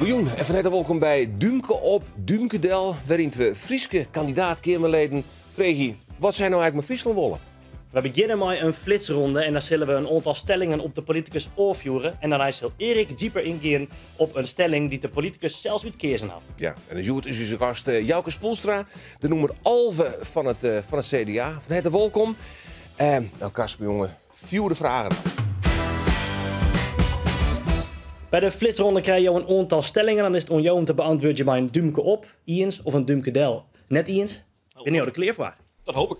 Miljoen, en van harte welkom bij Dumke op Dumkedel, waarin we Frieske kandidaat Kamerleden wat zijn nou eigenlijk mijn van wollen? We beginnen maar een flitsronde en dan zullen we een aantal stellingen op de politicus oorvuren. En dan daarna zal Erik dieper ingaan op een stelling die de politicus zelfs uitkeersen had. Ja, en dus de is onze gast uh, Jouke Spoelstra, de noemer Alve van het, eh, van het CDA. Van harte welkom. Uh, nou Kasper jongen, vier de vragen. Bij de flitsronde krijg je een ontal stellingen. Dan is het om jou om te beantwoorden je een dumke op, Iens, of een dumke del. Net Iens? In ben je de kleervraag? Dat hoop ik.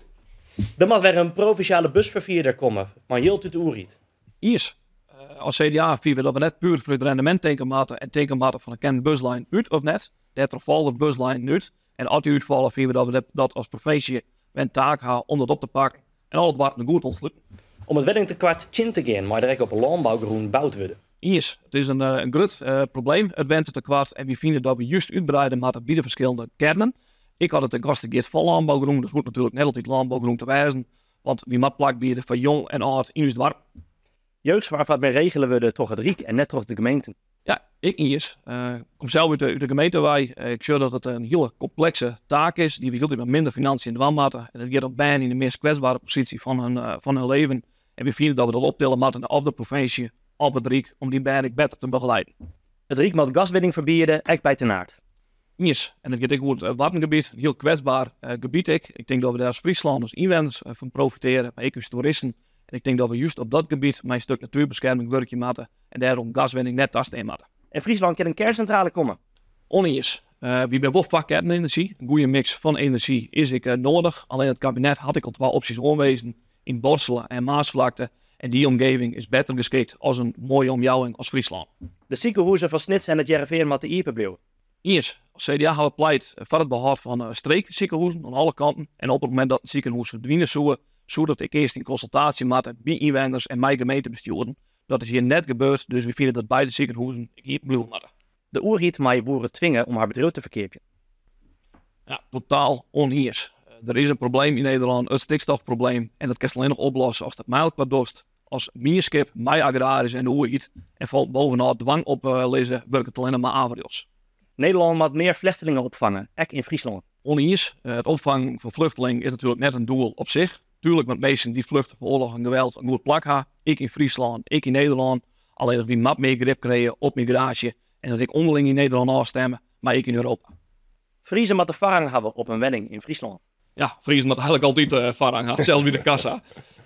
Er mag weer een provinciale busvervierder komen, maar heel tot Oeriet. Iers, uh, eh, als CDA vieren we dat we net puur voor het rendement tekenmaten en tekenmaten van een kent buslijn uit of net. Dat valt de buslijn uit. En als die uitvallen vieren we dat we dat als provincie een taak gaan om dat op te pakken. En al het wat een goed ontsluiten. Om het wedding te kwart chin te gaan, maar direct op een landbouwgroen bouwt worden is. Het is een, eh, een groot eh, probleem, het went te En we vinden dat we juist uitbreiden met dat bieden verschillende kernen. Ik had het een gasten geeft van landbouwgroen. Dat moet natuurlijk net altijd landbouwgroen te wijzen. Want wie matplak plak bieden van jong en oud in het dorp. waarmee regelen we de, toch het Riek en net toch de gemeente? Ja, ik niet uh, eh, kom zelf uit de, gemeente wij. ik zie dat het een hele complexe taak is. Die we met minder financiën in de wanmaten. En dat geeft ook bijna in de meest kwetsbare positie van hun, van leven. En we vinden dat we dat maar moeten op de provincie het Riek om die band beter te begeleiden. Het Riek moet gaswinning verbieden, echt bij ten aard. en het gaat ook het wapengebied, een heel kwetsbaar eh, gebied. Ik. ik denk dat we daar als Frieslanders, inwenders eh, van profiteren, maar ook als toeristen. En ik denk dat we juist op dat gebied mijn stuk natuurbescherming werkje maken en daarom gaswinning net tast En Friesland kan een kerncentrale komen? Oneens. Uh, eh, wie bij Wolfpak kernenergie, een goede mix van energie, is ik nodig. Alleen het kabinet had ik al twee opties omwezen in Borselen en Maasvlakte. En die omgeving is beter geschikt als een mooie omjouwing als Friesland. De ziekenhuizen van Snits en het JRV moeten hier blijven. als CDA hebben pleit eh, voor het behoud van eh, streek streekziekenhuizen aan alle kanten. En op het moment dat het ziekenhuis verdwijnen zouden, dat ik eerst in consultatie met bij inwoners en mijn gemeentebestuurder. Dat is hier net gebeurd, dus we vinden dat beide ziekenhuizen hier blijven moeten. De oerhiet mag boeren dwingen om haar bedrijf te verkeerpen. Ja, totaal oneers. Eh, er is een probleem in Nederland, het stikstofprobleem. En dat kan alleen nog oplossen als dat melk wat als mierskip, mij agraris en de hoeit. En valt bovenal dwang op uh, lezen, werken alleen maar avriels. Nederland moet meer vluchtelingen opvangen, ek in Friesland. Oneens, eh, het opvang van vluchtelingen is natuurlijk net een doel op zich. Tuurlijk, want mensen die vluchten voor oorlog en geweld een goed plak hebben. Ik in Friesland, ik in Nederland. Alleen dat we map meer grip krijgen op migratie. En dat ik onderling in Nederland afstemmen, maar ik in Europa. Friesen moeten farang hebben op een wedding in Friesland. Ja, Friesen moeten eigenlijk altijd farang eh, hebben, zelfs bij de kassa.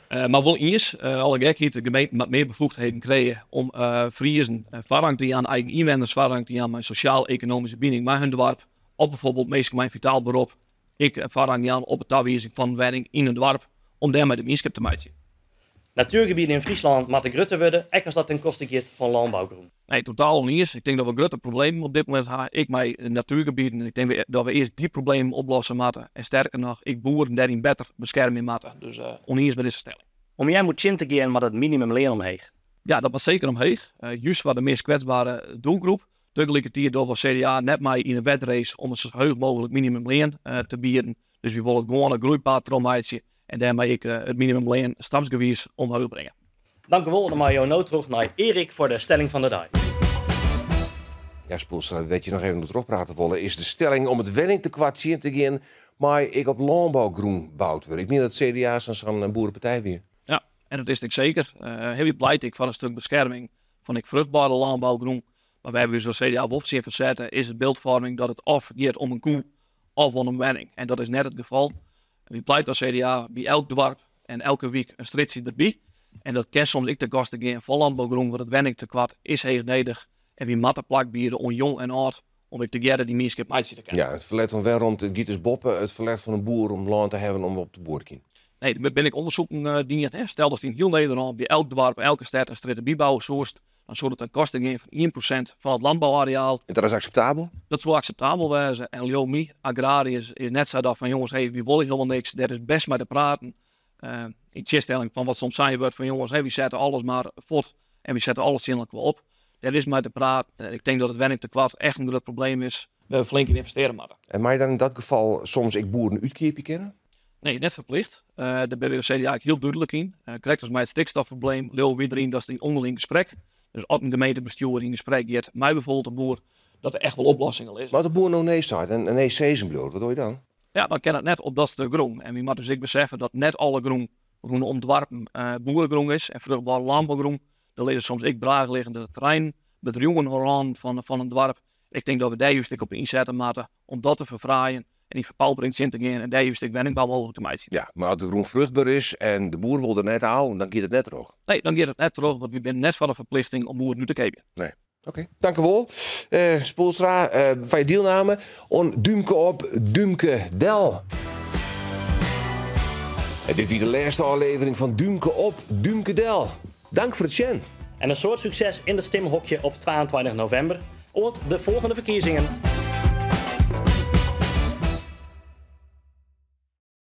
Uh, maar wel eens, uh, eh, alle gekheid, de gemeente met meer bevoegdheden kregen om uh, vriezen, aan eigen inwenders, verrang aan mijn sociaal-economische binding maar hun dorp, op bijvoorbeeld meestal mijn vitaal beroep, ik eh, verrang aan op het aanwezig van werking in een dorp, om daarmee de minskap te maken natuurgebieden in Friesland moeten grutter worden, ek als dat ten koste van landbouwgroen. Nee, totaal niet Ik denk dat we grote problemen op dit moment hebben. Ik mij eh, natuurgebieden, ik denk dat we eerst die problemen oplossen moeten. En sterker nog, ik boeren daarin beter beschermen moeten. Dus uh, oneens met deze stelling. Om jij moet chinten gaan maar dat minimum leer omheeg. Ja, dat was zeker omheeg. Uh, juist waar de meest kwetsbare doelgroep. hier door wel CDA net mij in een wedrace om een zo hoog mogelijk minimum uh, te bieden. Dus we willen gewoon een groeipatroon uitzien en daarmee ik eh, het minimumleen stapsgewijs omhoog brengen. Dank u wel. Dan maak terug naar Erik voor de stelling van de dag. Ja, Spoels, weet je nog even terug praten willen. Is de stelling om het wenning te kwartieren te gaan, maar ik op landbouwgroen bouwt weer. Ik meen dat CDA's en een eh, boerenpartij weer. Ja, en dat is ik zeker. Uh, heel pleit ik van een stuk bescherming van ik vruchtbare landbouwgroen. Maar wij hebben dus CDA op zien verzetten, is het beeldvorming dat het of om een koe of om een wenning. En dat is net het geval. Wie pleit als CDA bij elk dorp en elke week een stritsie erbij. En dat kent soms ik de gasten geen van landbouwgrond, want het wen ik te kwart, is heel nedig. En wie matte plak onjong om jong en oud, om ik te die mensen uitzien te kennen. Ja, het verlet van wel rond het is boppen, het verlet van een boer om land te hebben om op de boer te kiezen. Nee, daar ben ik onderzoeken uh, stel dat in heel Nederland bij elk dorp, elke stad een stritte bibouw zoest, dan zorgt het een kosting in van 1% van het landbouwareaal. Dat is acceptabel? Dat zou acceptabel zijn. En Leomie, agrariërs, is net zo dat van jongens, hey, wie willen helemaal niks, daar is best maar te praten. Uh, in tegenstelling van wat soms zijn wordt van jongens, hey, we zetten alles maar fort en we zetten alles zinnelijk wel op. Daar is maar te praten. Eh, ik denk dat het wenning te kwart echt een groot probleem is. We flink in investeren maar. En mag je dan in dat geval soms ik boeren uitkeerpje kennen? Nee, net verplicht. Uh, daar ben ik heel duidelijk in. krijgt correct als mij het stikstofprobleem, Leo in dat is die onderling gesprek. Dus als een in spreekt, je mij bijvoorbeeld een boer, dat er echt wel oplossingen is. Maar de boer nou nee staat en nee sezen bloot, wat doe je dan? Ja, dan kan het net op dat de groen. En wie mag dus ik beseffen dat net alle groen, groen ontwarpen uh, boerengroen is en vruchtbare landbouwgroen. Dan het soms ik braag liggende terrein met jongen van, van een dwarp. Ik denk dat we daar juist op inzetten moeten om dat te verfraaien die verpaupering sint erin en daar is ik ben ik wel mogelijk te maken. Ja, maar als de groen vruchtbaar is en de boer wil er net halen, dan gaat het net terug. Nee, dan gaat het net terug, want we zijn net van de verplichting om het nu te kijken. Nee. Oké, okay. Eh, Spoelstra, eh, van je deelname. On Dumke op Dumke Del. dit is de laatste aflevering van Dumke op Dumke Del. Dank voor het chen. En een soort succes in het stemhokje op 22 november. Oort de volgende verkiezingen.